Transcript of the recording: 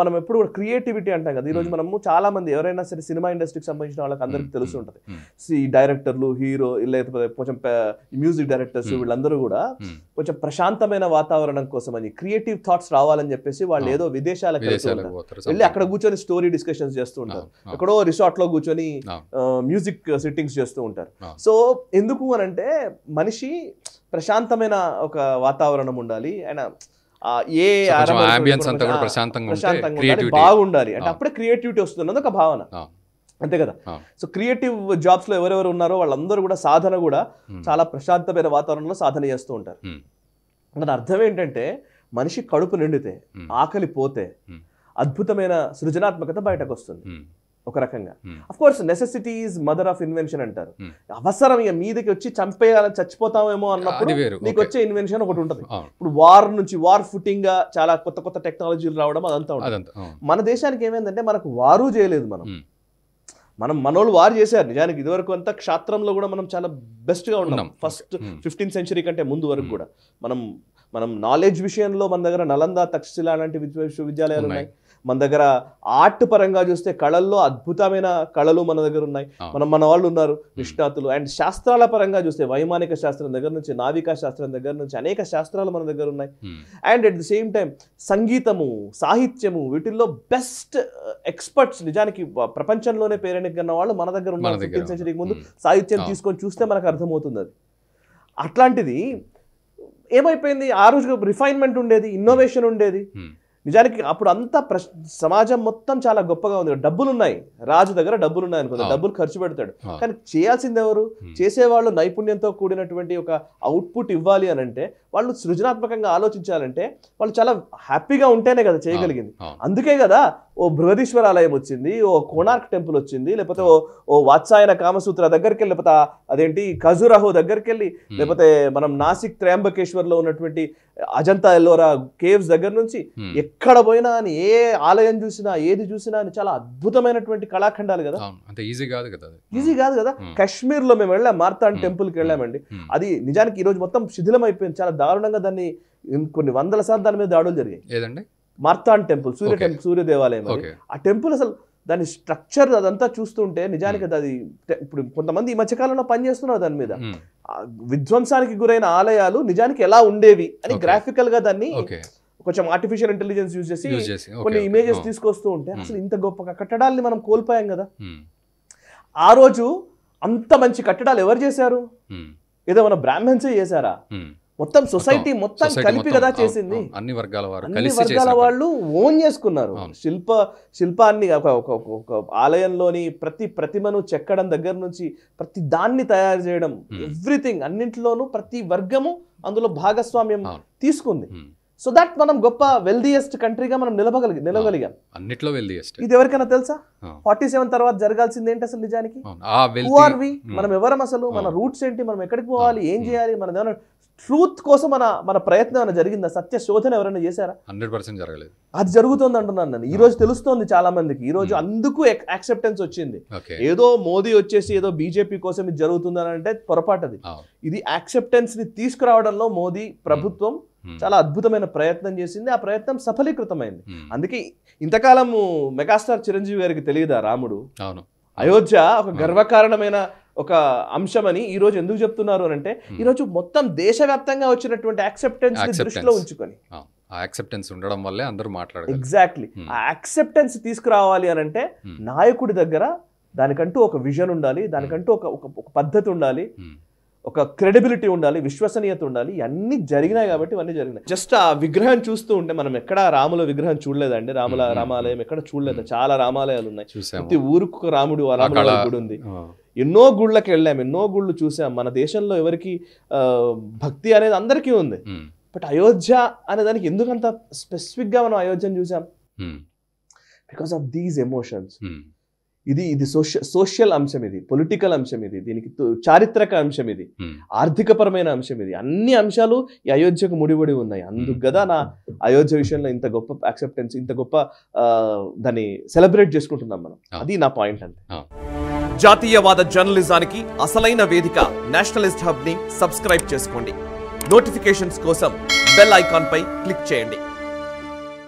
మనం ఎప్పుడు కూడా క్రియేటివిటీ అంటాం కదా ఈ రోజు మనము చాలా మంది ఎవరైనా సరే సినిమా ఇండస్ట్రీకి సంబంధించిన వాళ్ళకి అందరికీ తెలుసు ఉంటుంది ఈ డైరెక్టర్లు హీరో లేకపోతే కొంచెం మ్యూజిక్ డైరెక్టర్స్ వీళ్ళందరూ కూడా కొంచెం ప్రశాంతమైన వాతావరణం కోసం అని క్రియేటివ్ థాట్స్ రావాలని చెప్పేసి వాళ్ళు ఏదో విదేశాలకు వెళ్ళి అక్కడ కూర్చొని స్టోరీ డిస్కషన్స్ చేస్తూ ఉంటారు ఎక్కడో రిసార్ట్ లో కూర్చొని మ్యూజిక్ సిట్టింగ్స్ చేస్తూ ఉంటారు సో ఎందుకు అని అంటే మనిషి ప్రశాంతమైన ఒక వాతావరణం ఉండాలి అండ్ ఏ ఆంబియన్స్ అంతా కూడా ప్రశాంతంగా బాగుండాలి అంటే అప్పుడే క్రియేటివిటీ వస్తుంది ఒక భావన అంతే కదా సో క్రియేటివ్ జాబ్స్ లో ఎవరెవరు ఉన్నారో వాళ్ళందరూ కూడా సాధన కూడా చాలా ప్రశాంతమైన వాతావరణంలో సాధన చేస్తూ ఉంటారు దాని అర్థం ఏంటంటే మనిషి కడుపు నిండితే ఆకలి పోతే అద్భుతమైన సృజనాత్మకత బయటకు వస్తుంది ఒక రకంగా of course necessity is mother of invention అంటారు hmm. అవసరం ఇక మీదకి వచ్చి చంపేయాలని చచ్చిపోతామేమో అన్నప్పుడు నీకు వచ్చే ఇన్వెన్షన్ ఒకటి ఉంటుంది hmm. ఇప్పుడు వార్ నుంచి వార్ ఫుటింగ్ గా చాలా కొత్త కొత్త టెక్నాలజీలు రావడం అదంతా ఉంటుంది మన దేశానికి ఏమైందంటే మనకు వారు చేయలేదు మనం hmm. మనం మనోళ్ళు వారు చేశారు నిజానికి ఇదివరకు అంతా క్షాత్రంలో కూడా మనం చాలా బెస్ట్గా ఉన్నాం ఫస్ట్ ఫిఫ్టీన్త్ సెంచరీ కంటే ముందు వరకు కూడా మనం మనం నాలెడ్జ్ విషయంలో మన దగ్గర నలంద తక్షశిల లాంటి విశ్వవిద్యాలయాలు ఉన్నాయి మన దగ్గర ఆర్ట్ పరంగా చూస్తే కళల్లో అద్భుతమైన కళలు మన దగ్గర ఉన్నాయి మనం మన వాళ్ళు ఉన్నారు నిష్ణాతులు అండ్ శాస్త్రాల పరంగా చూస్తే వైమానిక శాస్త్రం దగ్గర నుంచి నావికా శాస్త్రం దగ్గర నుంచి అనేక శాస్త్రాలు మన దగ్గర ఉన్నాయి and at the same time సంగీతము సాహిత్యము వీటిల్లో బెస్ట్ ఎక్స్పర్ట్స్ uh, నిజానికి ప్రపంచంలోనే పేరెనికన్న వాళ్ళు మన దగ్గర ఉన్నారు ఫిఫ్టీన్ సెంచరీకి ముందు సాహిత్యం తీసుకొని చూస్తే మనకు అర్థమవుతుంది అది అట్లాంటిది ఏమైపోయింది ఆ రోజు రిఫైన్మెంట్ ఉండేది ఇన్నోవేషన్ ఉండేది నిజానికి అప్పుడు అంతా సమాజం మొత్తం చాలా గొప్పగా ఉంది డబ్బులు ఉన్నాయి రాజు దగ్గర డబ్బులు ఉన్నాయి అనుకో డబ్బులు ఖర్చు పెడతాడు కానీ చేయాల్సింది ఎవరు చేసేవాళ్ళు నైపుణ్యంతో కూడినటువంటి ఒక అవుట్పుట్ ఇవ్వాలి అని అంటే వాళ్ళు సృజనాత్మకంగా ఆలోచించాలంటే వాళ్ళు చాలా హ్యాపీగా ఉంటేనే కదా చేయగలిగింది అందుకే కదా ఓ బృహదీశ్వర ఆలయం వచ్చింది ఓ కోణార్క్ టెంపుల్ వచ్చింది లేకపోతే ఓ వాత్సాయన కామసూత్ర దగ్గరికి వెళ్ళి లేకపోతే అదేంటి ఖజురాహో దగ్గరికి వెళ్ళి లేకపోతే మనం నాసిక్ త్రయంబకేశ్వర్లో ఉన్నటువంటి అజంతా ఎల్లోరా కేవ్స్ దగ్గర నుంచి ఎక్కడ పోయినా అని ఏ ఆలయం చూసినా ఏది చూసినా అని చాలా అద్భుతమైనటువంటి కళాఖండాలు కదా అంత ఈజీ కాదు కదా ఈజీ కాదు కదా కాశ్మీర్లో మేము వెళ్ళాం మార్తాన్ టెంపుల్కి వెళ్ళామండి అది నిజానికి ఈరోజు మొత్తం శిథిలం అయిపోయింది చాలా దారుణంగా దాన్ని కొన్ని వందల శాతం దాని మీద దాడులు జరిగాయి మర్తాన్ మార్తాన్ టెంపుల్ సూర్య టెంపుల్ సూర్య దేవాలయం ఆ టెంపుల్ అసలు దాని స్ట్రక్చర్ అదంతా చూస్తుంటే నిజానికి అది ఇప్పుడు కొంతమంది ఈ మధ్యకాలంలో పనిచేస్తున్నారు దాని మీద విధ్వంసానికి గురైన ఆలయాలు నిజానికి ఎలా ఉండేవి అని గ్రాఫికల్ గా దాన్ని కొంచెం ఆర్టిఫిషియల్ ఇంటెలిజెన్స్ యూజ్ చేసి కొన్ని ఇమేజెస్ తీసుకొస్తూ ఉంటే అసలు ఇంత గొప్ప కట్టడాల్ని మనం కోల్పోయాం కదా ఆ రోజు అంత మంచి కట్టడాలు ఎవరు చేశారు ఏదో మన బ్రాహ్మణ్సే చేశారా మొత్తం సొసైటీ మొత్తం కలిపి కదా చేసింది అన్ని వర్గాల వారు అన్ని వర్గాల వాళ్ళు ఓన్ చేసుకున్నారు శిల్ప శిల్పాన్ని ఒక ఆలయంలోని ప్రతి ప్రతిమను చెక్కడం దగ్గర నుంచి ప్రతి దాన్ని తయారు చేయడం ఎవ్రీథింగ్ అన్నింటిలోనూ ప్రతి వర్గము అందులో భాగస్వామ్యం తీసుకుంది సో దాట్ మనం గొప్ప వెల్దియెస్ట్ కంట్రీగా మనం నిలబగలి నిలవగలిగాం అన్నిట్లో వెల్దియెస్ట్ ఇది ఎవరికైనా తెలుసా ఫార్టీ సెవెన్ తర్వాత జరగాల్సింది ఏంటి అసలు నిజానికి మనం ఎవరం అసలు మన రూట్స్ ఏంటి మనం ఎక్కడికి పోవాలి ఏం చేయాలి మనం ట్రూత్ కోసం మన మన ప్రయత్నం ఏమైనా జరిగిందా సత్య శోధన ఎవరైనా చేశారా హండ్రెడ్ పర్సెంట్ జరగలేదు అది జరుగుతుంది అంటున్నాను నేను ఈ రోజు తెలుస్తోంది చాలా మందికి ఈ రోజు అందుకు యాక్సెప్టెన్స్ వచ్చింది ఏదో మోదీ వచ్చేసి ఏదో బీజేపీ కోసం ఇది జరుగుతుంది అని అంటే అది ఇది యాక్సెప్టెన్స్ ని తీసుకురావడంలో మోదీ ప్రభుత్వం చాలా అద్భుతమైన ప్రయత్నం చేసింది ఆ ప్రయత్నం సఫలీకృతమైంది అందుకే ఇంతకాలము మెగాస్టార్ చిరంజీవి గారికి తెలియదా రాముడు అవును అయోధ్య ఒక గర్వకారణమైన ఒక అంశం అని ఈ రోజు ఎందుకు చెప్తున్నారు అని అంటే hmm. ఈరోజు మొత్తం దేశవ్యాప్తంగా వచ్చినటువంటి యాక్సెప్టెన్స్ దృష్టిలో ఉంచుకొని యాక్సెప్టెన్స్ ఉండడం వల్లే అందరూ మాట్లాడారు ఎగ్జాక్ట్లీ hmm. ఆ యాక్సెప్టెన్స్ తీసుకురావాలి అని అంటే hmm. నాయకుడి దగ్గర దానికంటూ ఒక విజన్ ఉండాలి దానికంటూ ఒక ఒక పద్ధతి ఉండాలి ఒక క్రెడిబిలిటీ ఉండాలి విశ్వసనీయత ఉండాలి అన్ని జరిగినాయి కాబట్టి ఇవన్నీ జరిగినాయి జస్ట్ ఆ విగ్రహం చూస్తూ ఉంటే మనం ఎక్కడ రాముల విగ్రహం చూడలేదండి రాముల రామాలయం ఎక్కడ చూడలేదు చాలా రామాలయాలు ఉన్నాయి ప్రతి ఊరుకు రాముడు అలా ఉంది ఎన్నో గుళ్ళకి వెళ్ళాం ఎన్నో గుళ్ళు చూసాం మన దేశంలో ఎవరికి భక్తి అనేది అందరికీ ఉంది బట్ అయోధ్య అనే దానికి ఎందుకంత స్పెసిఫిక్గా మనం అయోధ్యను చూసాం బికాస్ ఆఫ్ దీస్ ఎమోషన్స్ ఇది ఇది సోషల్ సోషల్ అంశం ఇది పొలిటికల్ అంశం ఇది దీనికి చారిత్రక అంశం ఇది ఆర్థికపరమైన అంశం ఇది అన్ని అంశాలు ఈ అయోధ్యకు ముడిపడి ఉన్నాయి అందుకు కదా నా అయోధ్య విషయంలో ఇంత గొప్ప యాక్సెప్టెన్స్ ఇంత గొప్ప దాన్ని సెలబ్రేట్ చేసుకుంటున్నాం మనం అది నా పాయింట్ అంతే జాతీయవాద జర్నలిజానికి అసలైన వేదిక నేషనలిస్ట్ హబ్ని సబ్స్క్రైబ్ చేసుకోండి నోటిఫికేషన్స్ కోసం బెల్ ఐకాన్పై క్లిక్ చేయండి